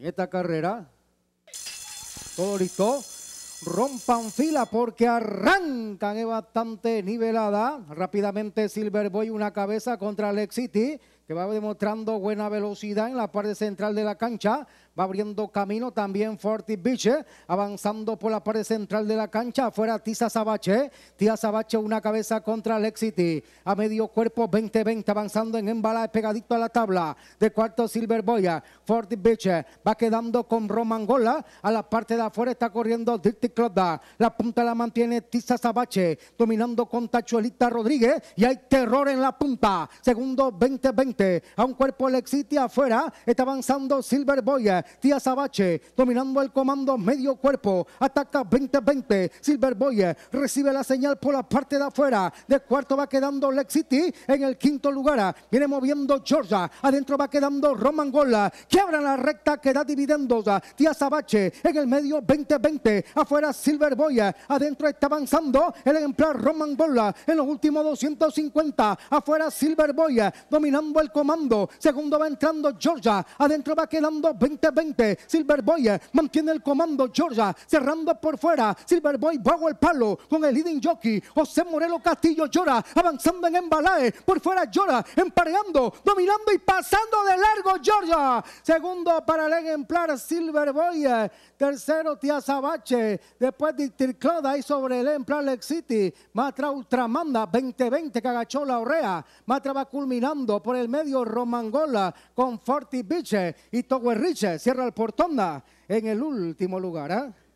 en esta carrera. Todo listo. Rompan fila porque arrancan, es bastante nivelada. Rápidamente Silver Boy una cabeza contra Lex City que va demostrando buena velocidad en la parte central de la cancha. Va abriendo camino también Forty Beach, avanzando por la parte central de la cancha. Afuera Tiza Sabache. Tiza Sabache una cabeza contra Lexity. A medio cuerpo 20-20, avanzando en embala pegadito a la tabla. De cuarto Silver Boya. Forty Beach va quedando con Roman Gola. A la parte de afuera está corriendo Dirty Cloda. La punta la mantiene Tiza Sabache, dominando con Tachuelita Rodríguez. Y hay terror en la punta. Segundo 20-20. Este, a un cuerpo City afuera. Está avanzando Silver Boy. Tía Sabache dominando el comando medio cuerpo. Ataca 20-20. Silver Boy recibe la señal por la parte de afuera. De cuarto va quedando City, en el quinto lugar. Viene moviendo Georgia. Adentro va quedando Roman Gola. Quiebra la recta que da dividendos. Tía Sabache en el medio 20-20. Afuera Silver Boy. Adentro está avanzando el ejemplar Roman Gola en los últimos 250. Afuera Silver Boy dominando el comando. Segundo va entrando Georgia. Adentro va quedando 20 Silver Boy eh, mantiene el comando Georgia. Cerrando por fuera. Silver Boy bajo el palo con el leading jockey. José Morelo Castillo llora. Avanzando en embalaje. Por fuera llora. Empareando. Dominando y pasando de largo Georgia. Segundo para el ejemplar Boy eh. Tercero Sabache Después de Tircloda y sobre el ejemplar Lex City. Matra Ultramanda 20-20 que agachó la orrea. Matra va culminando por el medio Romangola con Forti Beach y Toguerriche. Riche. Cierra el Portonda en el último lugar. ¿eh?